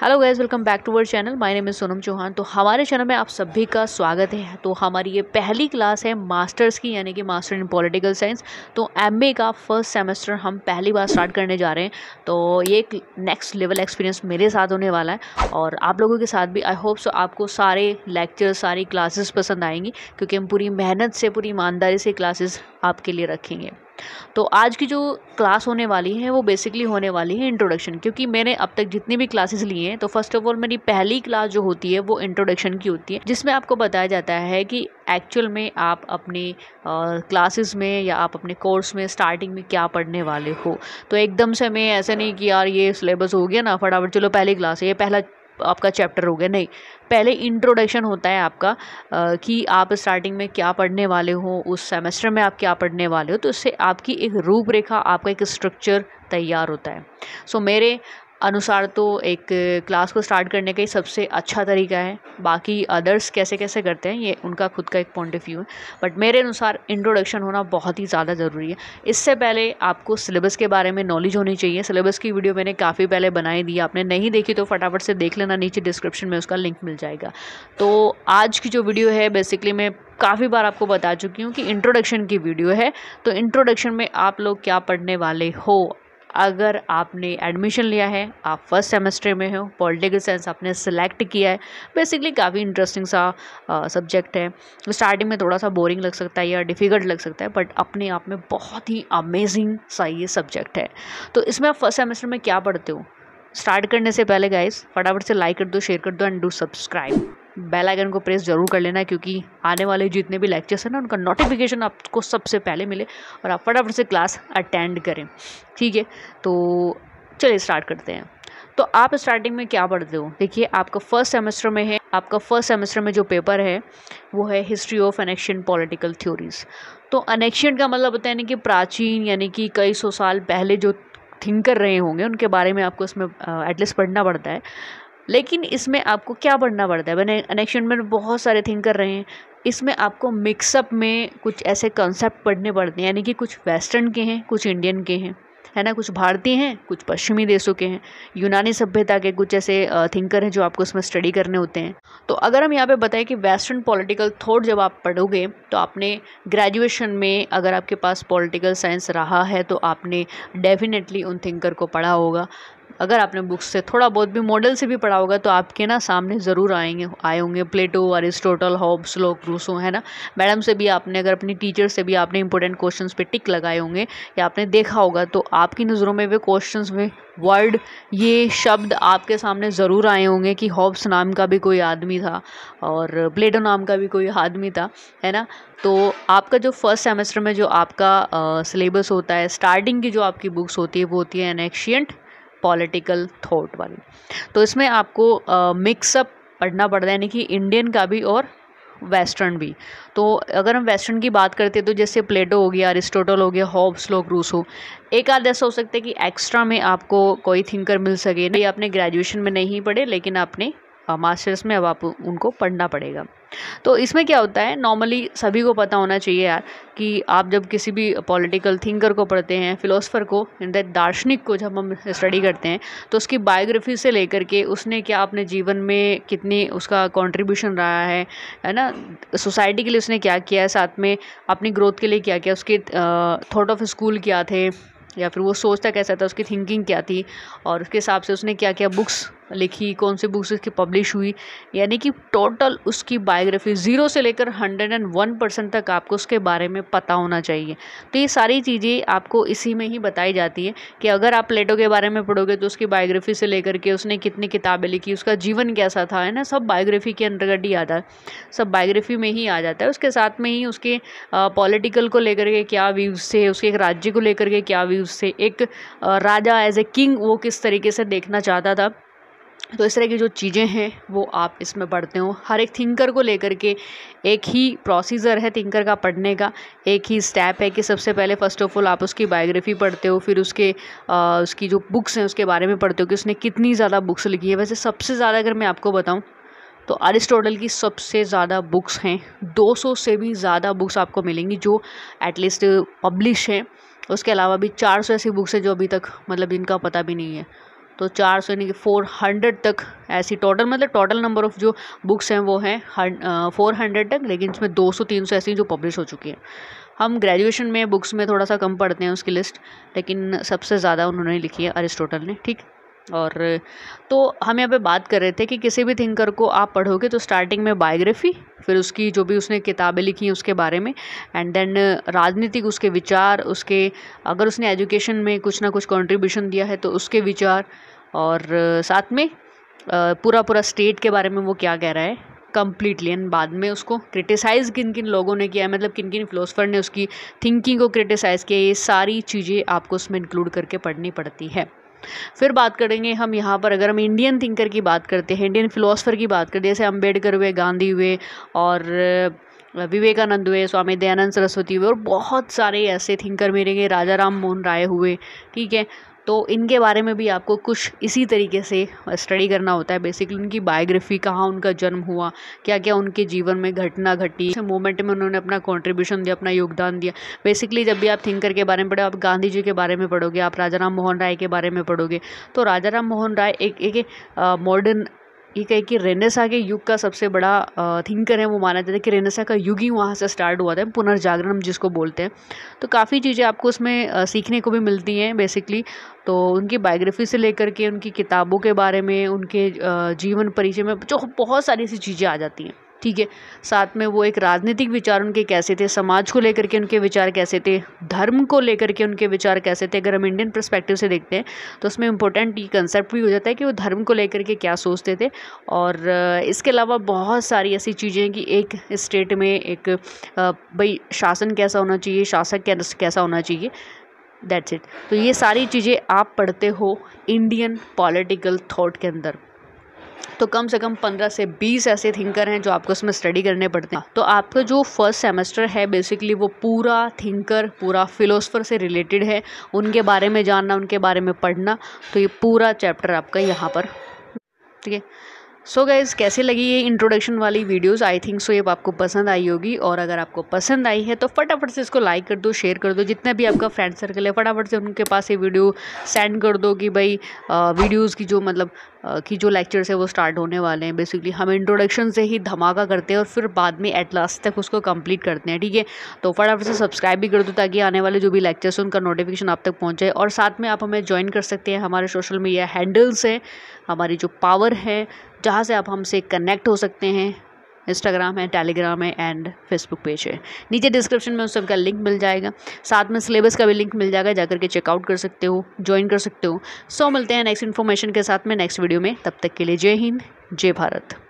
hello guys welcome back to our channel my name is Sonam Chauhan तो हमारे channel में आप सभी का स्वागत है तो हमारी ये पहली क्लास है मास्टर्स की यानी कि मास्टर इन पॉलिटिकल साइंस तो एमए का फर्स्ट सेमेस्टर हम पहली बार स्टार्ट करने जा रहे हैं तो ये एक नेक्स्ट लेवल एक्सपीरियंस मेरे साथ होने वाला है और आप लोगों के साथ भी आई होप सो आपको सारे लेक्चर सारी क्लासेस पसंद आएंगी क्योंकि हम पूरी मेहनत से पूरी ईमानदारी से क्लासेस आपके लिए रखेंगे तो आज की जो क्लास होने वाली है वो बेसिकली होने वाली है इंट्रोडक्शन क्योंकि मैंने अब तक जितनी भी क्लासेस ली हैं तो फर्स्ट ऑफ ऑल मेरी पहली क्लास जो होती है वो इंट्रोडक्शन की होती है जिसमें आपको बताया जाता है कि एक्चुअल में आप अपने क्लासेस में या आप अपने कोर्स में स्टार्टिंग में क्या पढ़ने वाले हो तो एकदम से मैं ऐसे नहीं कि यार ये सिलेबस हो गया ना फटाफट चलो पहली क्लास है ये पहला आपका चैप्टर हो गया नहीं पहले इंट्रोडक्शन होता है आपका आ, कि आप स्टार्टिंग में क्या पढ़ने वाले हो उस सेमेस्टर में आप क्या पढ़ने वाले हो तो उससे आपकी एक रूपरेखा आपका एक स्ट्रक्चर तैयार होता है सो so, मेरे अनुसार तो एक क्लास को स्टार्ट करने का ही सबसे अच्छा तरीका है बाकी अदर्स कैसे कैसे करते हैं ये उनका खुद का एक पॉइंट ऑफ व्यू है बट मेरे अनुसार इंट्रोडक्शन होना बहुत ही ज़्यादा ज़रूरी है इससे पहले आपको सिलेबस के बारे में नॉलेज होनी चाहिए सिलेबस की वीडियो मैंने काफ़ी पहले बनाई दी आपने नहीं देखी तो फटाफट से देख लेना नीचे डिस्क्रिप्शन में उसका लिंक मिल जाएगा तो आज की जो वीडियो है बेसिकली मैं काफ़ी बार आपको बता चुकी हूँ कि इंट्रोडक्शन की वीडियो है तो इंट्रोडक्शन में आप लोग क्या पढ़ने वाले हो अगर आपने एडमिशन लिया है आप फर्स्ट सेमेस्टर में हो पॉलिटिकल साइंस आपने सेलेक्ट किया है बेसिकली काफ़ी इंटरेस्टिंग सा सब्जेक्ट है स्टार्टिंग में थोड़ा सा बोरिंग लग सकता है या डिफ़िकल्ट लग सकता है बट अपने आप में बहुत ही अमेजिंग सा ये सब्जेक्ट है तो इसमें आप फर्स्ट सेमेस्टर में क्या पढ़ते हो स्टार्ट करने से पहले गाइस फटाफट से लाइक कर दो शेयर कर दो and do subscribe bell icon को प्रेस ज़रूर कर लेना क्योंकि आने वाले जितने भी लेक्चर्स हैं ना उनका नोटिफिकेशन आपको सबसे पहले मिले और आप फटाफट से क्लास अटेंड करें ठीक है तो चलिए स्टार्ट करते हैं तो आप स्टार्टिंग में क्या पढ़ते हो देखिए आपका फर्स्ट सेमेस्टर में है आपका फर्स्ट सेमेस्टर में जो पेपर है वो है history of annexation political theories तो अनेक्शन का मतलब होता है यानी कि प्राचीन यानी कि कई सौ साल पहले जो थिंकर रहे होंगे उनके बारे में आपको इसमें एटलीस्ट पढ़ना पड़ता है लेकिन इसमें आपको क्या बढ़ना पड़ता है मैंने अनेक्शन में बहुत सारे थिंकर रहे हैं इसमें आपको मिक्सअप में कुछ ऐसे कॉन्सेप्ट पढ़ने पड़ते हैं यानी कि कुछ वेस्टर्न के हैं कुछ इंडियन के हैं है ना कुछ भारतीय हैं कुछ पश्चिमी देशों के हैं यूनानी सभ्यता के कुछ ऐसे थिंकर हैं जो आपको उसमें स्टडी करने होते हैं तो अगर हम यहाँ पे बताएं कि वेस्टर्न पॉलिटिकल थॉट जब आप पढ़ोगे तो आपने ग्रेजुएशन में अगर आपके पास पॉलिटिकल साइंस रहा है तो आपने डेफिनेटली उन थिंकर को पढ़ा होगा अगर आपने बुक्स से थोड़ा बहुत भी मॉडल से भी पढ़ा होगा तो आपके ना सामने ज़रूर आएंगे आए होंगे Plato Aristotle Hobbes Locke Rousseau है ना मैडम से भी आपने अगर अपनी टीचर से भी आपने इंपॉर्टेंट क्वेश्चन पे टिक लगाए होंगे या आपने देखा होगा तो आपकी नज़रों में वे क्वेश्चन में वर्ड ये शब्द आपके सामने ज़रूर आए होंगे कि हॉब्स नाम का भी कोई आदमी था और प्लेटो नाम का भी कोई आदमी था है ना तो आपका जो फर्स्ट सेमेस्टर में जो आपका सिलेबस होता है स्टार्टिंग की जो आपकी बुक्स होती है वो होती है एनेक्शियंट पॉलिटिकल थॉट वाली तो इसमें आपको मिक्सअप पढ़ना पड़ता है यानी कि इंडियन का भी और वेस्टर्न भी तो अगर हम वेस्टर्न की बात करते हैं तो जैसे प्लेटो हो गया अरिस्टोटल हो गया हॉब्स लोग रूसो एक आध ऐसा हो सकता है कि एक्स्ट्रा में आपको कोई थिंकर मिल सके नहीं आपने ग्रेजुएशन में नहीं पढ़े लेकिन आपने मास्टर्स हाँ, में अब आप उनको पढ़ना पड़ेगा तो इसमें क्या होता है नॉर्मली सभी को पता होना चाहिए यार कि आप जब किसी भी पॉलिटिकल थिंकर को पढ़ते हैं फिलोसफर को इन दैट दार्शनिक को जब हम स्टडी करते हैं तो उसकी बायोग्राफी से लेकर के उसने क्या अपने जीवन में कितनी उसका कंट्रीब्यूशन रहा है है ना सोसाइटी के लिए उसने क्या किया है साथ में अपनी ग्रोथ के लिए क्या किया उसके थॉट ऑफ स्कूल क्या थे या फिर वो सोचता कैसा था उसकी थिंकिंग क्या थी और उसके हिसाब से उसने क्या क्या बुक्स लिखी कौन से बुक्स इसकी पब्लिश हुई यानी कि टोटल उसकी बायोग्राफी ज़ीरो से लेकर हंड्रेड एंड वन परसेंट तक आपको उसके बारे में पता होना चाहिए तो ये सारी चीज़ें आपको इसी में ही बताई जाती है कि अगर आप प्लेटो के बारे में पढ़ोगे तो उसकी बायोग्राफी से लेकर के उसने कितनी किताबें लिखी उसका जीवन कैसा था है ना सब बायोग्राफी के अंतर्गत ही आता है सब बायोग्राफी में ही आ जाता है उसके साथ में ही उसके पॉलिटिकल को लेकर के क्या व्यूज़ थे उसके एक राज्य को लेकर के क्या व्यूज़ थे एक राजा एज ए किंग वो किस तरीके से देखना चाहता था तो इस तरह की जो चीज़ें हैं वो आप इसमें पढ़ते हो हर एक थिंकर को लेकर के एक ही प्रोसीजर है थिंकर का पढ़ने का एक ही स्टेप है कि सबसे पहले फ़र्स्ट ऑफ ऑल आप उसकी बायोग्राफी पढ़ते हो फिर उसके आ, उसकी जो बुक्स हैं उसके बारे में पढ़ते हो कि उसने कितनी ज़्यादा बुक्स लिखी है वैसे सबसे ज़्यादा अगर मैं आपको बताऊँ तो अरिस्टोटल की सबसे ज़्यादा बुक्स हैं 200 से भी ज़्यादा बुक्स आपको मिलेंगी जो एटलीस्ट पब्लिश हैं उसके अलावा भी 400 ऐसी बुक्स हैं जो अभी तक मतलब इनका पता भी नहीं है तो चार सौ यानी कि फोर हंड्रेड तक ऐसी टोटल मतलब टोटल नंबर ऑफ़ जो बुक्स हैं वो हैं फोर हंड्रेड तक लेकिन इसमें दो सौ तीन सौ ऐसी जो पब्लिश हो चुकी हैं हम ग्रेजुएशन में बुक्स में थोड़ा सा कम पढ़ते हैं उसकी लिस्ट लेकिन सबसे ज़्यादा उन्होंने लिखी है अरिस्टोटल ने ठीक और तो हम यहाँ पे बात कर रहे थे कि किसी भी थिंकर को आप पढ़ोगे तो स्टार्टिंग में बायोग्राफी फिर उसकी जो भी उसने किताबें लिखी हैं उसके बारे में एंड देन राजनीतिक उसके विचार उसके अगर उसने एजुकेशन में कुछ ना कुछ कंट्रीब्यूशन दिया है तो उसके विचार और साथ में पूरा पूरा स्टेट के बारे में वो क्या कह रहा है कम्प्लीटली एंड बाद में उसको क्रिटिसाइज़ किन किन लोगों ने किया है मतलब किन किन फिलोसफर ने उसकी थिंकिंग को क्रिटिसाइज़ किया ये सारी चीज़ें आपको उसमें इंक्लूड करके पढ़नी पड़ती है फिर बात करेंगे हम यहाँ पर अगर हम इंडियन थिंकर की बात करते हैं इंडियन फ़िलोसफ़र की बात करते हैं जैसे अम्बेडकर हुए गांधी हुए और विवेकानंद हुए स्वामी दयानंद सरस्वती हुए और बहुत सारे ऐसे थिंकर मेरे राजा राम मोहन राय हुए ठीक है तो इनके बारे में भी आपको कुछ इसी तरीके से स्टडी करना होता है बेसिकली उनकी बायोग्राफी कहाँ उनका जन्म हुआ क्या क्या उनके जीवन में घटना घटी इस मोमेंट में उन्होंने अपना कॉन्ट्रीब्यूशन दिया अपना योगदान दिया बेसिकली जब भी आप थिंकर के बारे में पढ़ो आप गांधी जी के बारे में पढ़ोगे आप राजा राम मोहन राय के बारे में पढ़ोगे तो राजा राम मोहन राय एक एक मॉडर्न ये कहे कि रेनेसा के युग का सबसे बड़ा थिंकर है वो माना जाता है कि रेनेसा का युग ही वहाँ से स्टार्ट हुआ था पुनर्जागरण जिसको बोलते हैं तो काफ़ी चीज़ें आपको उसमें सीखने को भी मिलती हैं बेसिकली तो उनकी बायोग्राफी से लेकर के उनकी किताबों के बारे में उनके जीवन परिचय में जो बहुत सारी ऐसी चीज़ें आ जाती हैं ठीक है साथ में वो एक राजनीतिक विचार उनके कैसे थे समाज को लेकर के उनके विचार कैसे थे धर्म को लेकर के उनके विचार कैसे थे अगर हम इंडियन परस्पेक्टिव से देखते हैं तो उसमें इंपॉर्टेंट ये कंसेप्ट भी हो जाता है कि वो धर्म को लेकर के क्या सोचते थे और इसके अलावा बहुत सारी ऐसी चीज़ें हैं कि एक स्टेट में एक भाई शासन कैसा होना चाहिए शासक कैसा होना चाहिए दैट्स इट तो ये सारी चीज़ें आप पढ़ते हो इंडियन पॉलिटिकल थाट के अंदर तो कम से कम पंद्रह से बीस ऐसे थिंकर हैं जो आपको उसमें स्टडी करने पड़ते हैं तो आपका जो फर्स्ट सेमेस्टर है बेसिकली वो पूरा थिंकर पूरा फिलोसफर से रिलेटेड है उनके बारे में जानना उनके बारे में पढ़ना तो ये पूरा चैप्टर आपका यहाँ पर ठीक है सो so गाइज़ कैसे लगी ये इंट्रोडक्शन वाली वीडियोस आई थिंक सो ये आपको पसंद आई होगी और अगर आपको पसंद आई है तो फटाफट से इसको लाइक कर दो शेयर कर दो जितना भी आपका फ्रेंड सर्कल है फटाफट से उनके पास ये वीडियो सेंड कर दो कि भाई वीडियोस की जो मतलब कि की जो लेक्चर्स है वो स्टार्ट होने वाले हैं बेसिकली हम इंट्रोडक्शन से ही धमाका करते हैं और फिर बाद में एट लास्ट तक उसको कंप्लीट करते हैं ठीक है तो फटाफट से सब्सक्राइब भी कर दो ताकि आने वाले जो भी लेक्चर्स हैं उनका नोटिफिकेशन आप तक पहुँच जाए और साथ में आप हमें ज्वाइन कर सकते हैं हमारे सोशल मीडिया हैंडल्स हैं हमारी जो पावर है जहाँ से आप हमसे कनेक्ट हो सकते हैं इंस्टाग्राम है टेलीग्राम है एंड फेसबुक पेज है नीचे डिस्क्रिप्शन में उस सबका लिंक मिल जाएगा साथ में सिलेबस का भी लिंक मिल जाएगा जाकर के चेकआउट कर सकते हो ज्वाइन कर सकते हो सो मिलते हैं नेक्स्ट इन्फॉर्मेशन के साथ में नेक्स्ट वीडियो में तब तक के लिए जय हिंद जय भारत